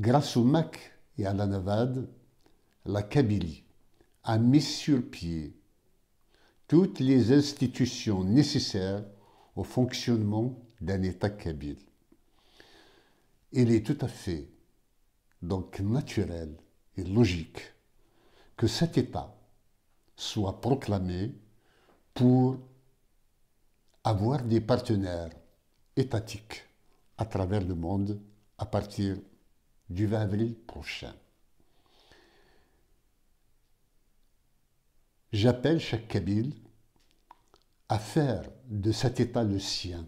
Grâce au Mac et à la Navade, la Kabylie a mis sur pied toutes les institutions nécessaires au fonctionnement d'un État kabyle. Il est tout à fait donc naturel et logique que cet État soit proclamé pour avoir des partenaires étatiques à travers le monde à partir de du 20 avril prochain. J'appelle chaque Kabyle à faire de cet État le sien,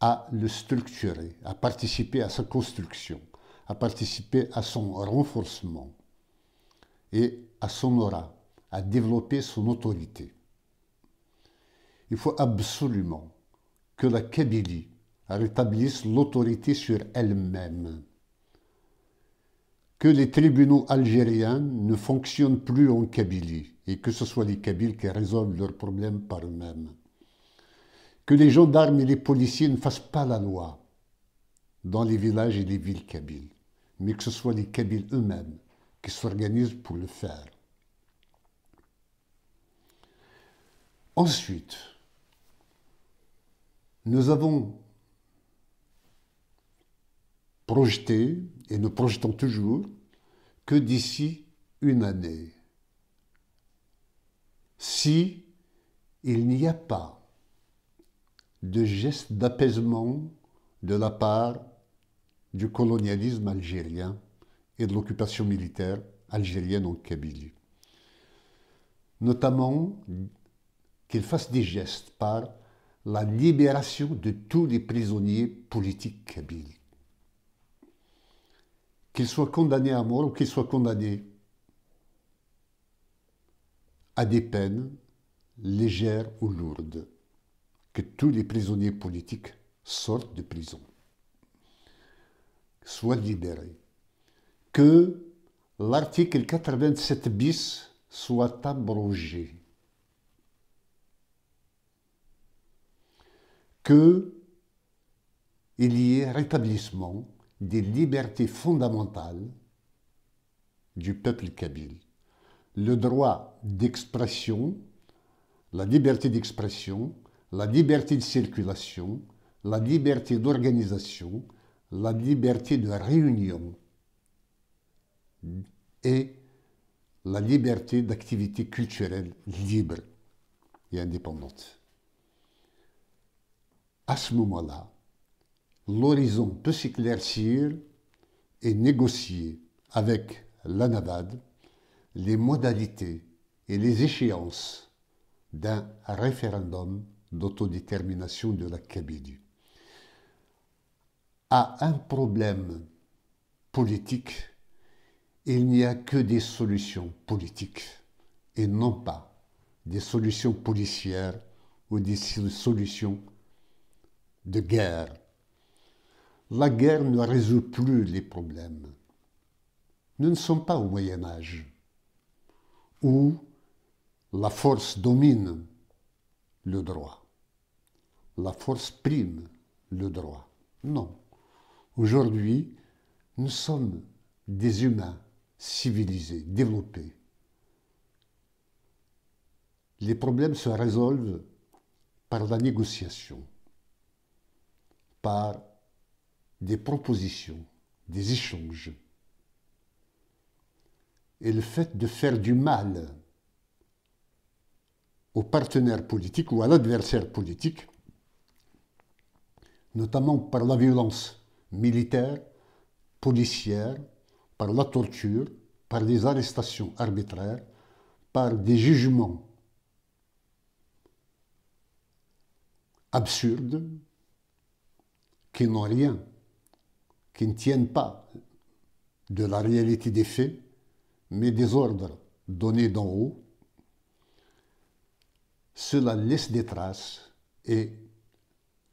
à le structurer, à participer à sa construction, à participer à son renforcement et à son aura, à développer son autorité. Il faut absolument que la Kabylie rétablissent l'autorité sur elles-mêmes. Que les tribunaux algériens ne fonctionnent plus en Kabylie et que ce soit les Kabyles qui résolvent leurs problèmes par eux-mêmes. Que les gendarmes et les policiers ne fassent pas la loi dans les villages et les villes kabyles, mais que ce soit les Kabyles eux-mêmes qui s'organisent pour le faire. Ensuite, nous avons projeté, et nous projetons toujours, que d'ici une année. Si il n'y a pas de geste d'apaisement de la part du colonialisme algérien et de l'occupation militaire algérienne en Kabylie. Notamment qu'il fasse des gestes par la libération de tous les prisonniers politiques kabyles qu'il soit condamné à mort ou qu'il soit condamné à des peines légères ou lourdes, que tous les prisonniers politiques sortent de prison, soient libérés, que l'article 87 bis soit abrogé, que il y ait rétablissement des libertés fondamentales du peuple kabyle. Le droit d'expression, la liberté d'expression, la liberté de circulation, la liberté d'organisation, la liberté de réunion et la liberté d'activité culturelle libre et indépendante. À ce moment-là, l'horizon peut s'éclaircir et négocier avec la les modalités et les échéances d'un référendum d'autodétermination de la Kabylie. À un problème politique, il n'y a que des solutions politiques et non pas des solutions policières ou des solutions de guerre la guerre ne résout plus les problèmes. Nous ne sommes pas au Moyen Âge, où la force domine le droit, la force prime le droit. Non. Aujourd'hui, nous sommes des humains civilisés, développés. Les problèmes se résolvent par la négociation, par des propositions, des échanges. Et le fait de faire du mal au partenaire politique ou à l'adversaire politique, notamment par la violence militaire, policière, par la torture, par des arrestations arbitraires, par des jugements absurdes qui n'ont rien qui ne tiennent pas de la réalité des faits, mais des ordres donnés d'en haut, cela laisse des traces et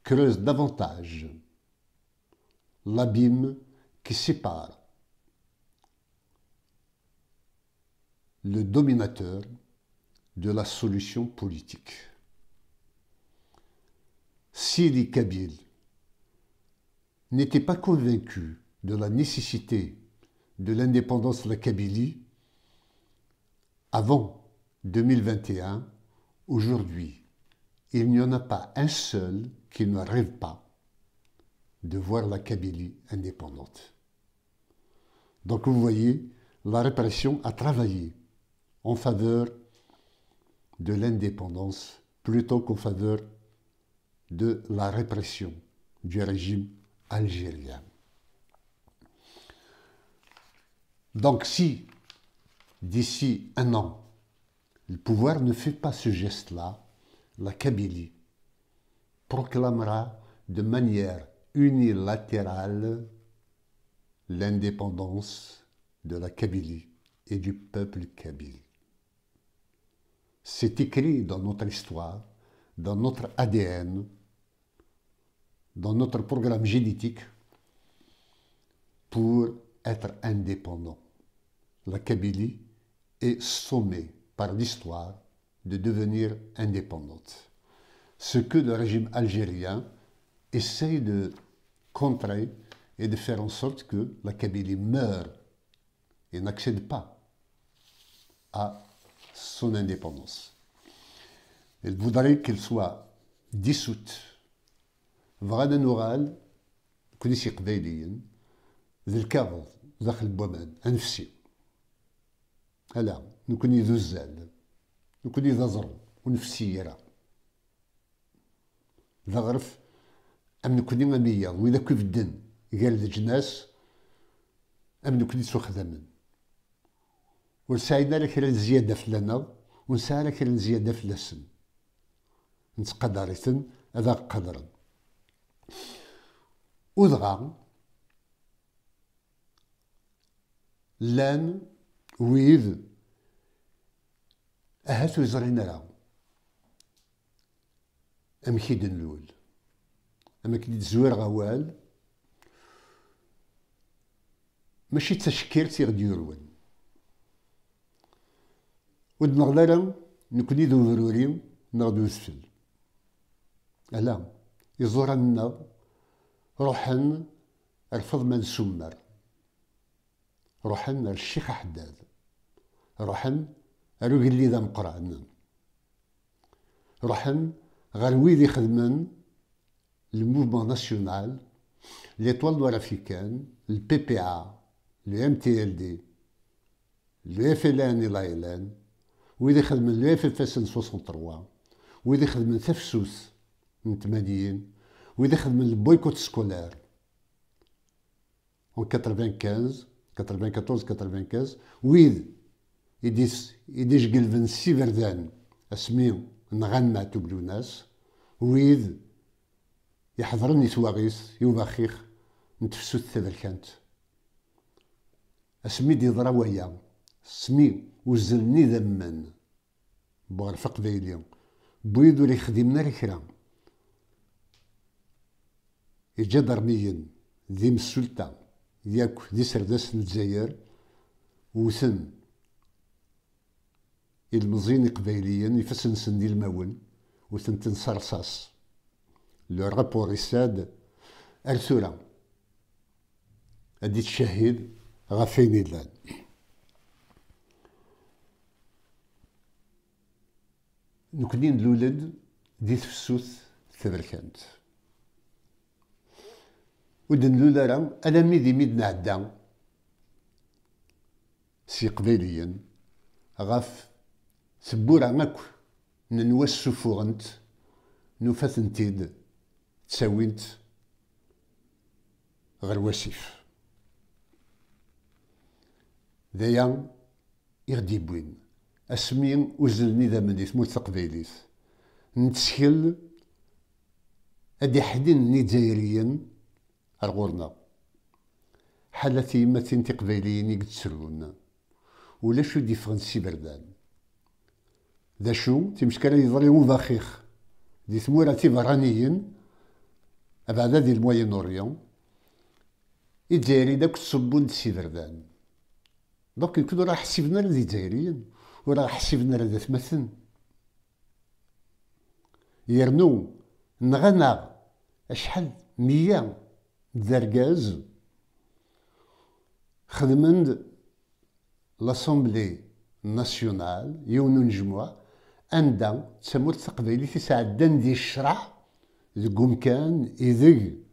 creuse davantage l'abîme qui sépare le dominateur de la solution politique. Sidi Kabil, n'était pas convaincu de la nécessité de l'indépendance de la Kabylie avant 2021, aujourd'hui, il n'y en a pas un seul qui ne rêve pas de voir la Kabylie indépendante. Donc vous voyez, la répression a travaillé en faveur de l'indépendance plutôt qu'en faveur de la répression du régime algérien. Donc si d'ici un an, le pouvoir ne fait pas ce geste-là, la Kabylie proclamera de manière unilatérale l'indépendance de la Kabylie et du peuple kabyle. C'est écrit dans notre histoire, dans notre ADN, dans notre programme génétique pour être indépendant. La Kabylie est sommée par l'histoire de devenir indépendante. Ce que le régime algérien essaye de contrer et de faire en sorte que la Kabylie meure et n'accède pas à son indépendance. Elle voudrait qu'elle soit dissoute بغانا نوغال كلشي قبايليا ذا الكافض داخل البومان انفسي هلا نكوني ذو الزال نكوني ذا زر ونفسي يرا ذا غرف ام نكوني غمية واذا كيف الدن قال جناس ام نكوني سو خدمن ونساعدنا لك زيادة فلنا الزيادة في فلسن نتقدرتن هذا قدرا ودغا لان ويد اهاتو يزرعنا راه امشي دنلول اما كي تزور غوال ماشي تشكير تيغ ديرون ودنا غلالا نكوني دو فروري نغدو السل الان يزورنا روحن رفض من سمر روحن الشيخ حداد روحن ارو اللي ذا مقرعن روحن غروي ويد يخدمن الموفمون ناسيونال ليطوال دو رافيكان البي بي ا لو ام تي ال دي لو اف ال ان لا ال ان يخدمن لو اف اف اس 63 ويد يخدمن تفسوس من الثمانيين وإذا خدم البويكوت سكولار اون 95 94 95 ويد يديس يديش قلبن سيفردان اسميو نغنى تبلو ناس ويد يحضرني سواغيس يوباخيخ نتفسو الثبلكانت اسمي دي ضرا سمي وزلني ذمن بغرفق اليوم بويدو لي خدمنا لكرام إجا ذي السلطة ياك ذي سردس الجزائر وثن المزين قبيليين يفسن سن دي الماون وثن تنصرصاص لو رابور إساد أرسولا هادي تشهد غافيني اللان نكنين لولد دي تفسوث تبركانت لولارا ألا ميدي ميد نعدا سي قبيليا غاف سبورا ماك ننواس سفوغنت نوفاثنتيد تساوينت غير وسيف ذايا يغدي بوين اسمي وزلني ذا من ثمور تقبيليت نتسكل ادي حدين نيجيريين الغورنا حالة ما تقبايليين يقتسرون ولا شو ديفغن سي بردان ذا شو تمشكلة يضريون ضخيخ دي ثمورة تبرانيين أبعدا دي الموين اوريون الجزائري داك الصبون تسي بردان دونك كنو راه حسبنا ذي جزائريين وراه حسبنا ذا ثمثن يرنو نغنى اشحال مياه دارغاز خدمن لاسومبلي ناسيونال يونو نجموع عند تسمور تقبيلي في ساعدان دي الشرع ذو مكان إذي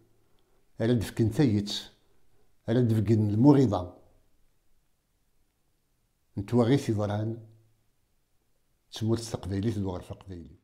رد في كنتيت رد في المغيضة نتواغي في ظران تسمور تقبيلي في الغرفة قبيلي